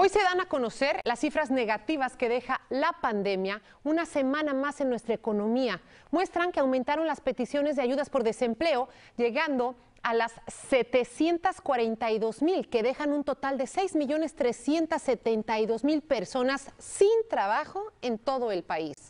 Hoy se dan a conocer las cifras negativas que deja la pandemia una semana más en nuestra economía. Muestran que aumentaron las peticiones de ayudas por desempleo, llegando a las 742 mil, que dejan un total de 6.372.000 personas sin trabajo en todo el país.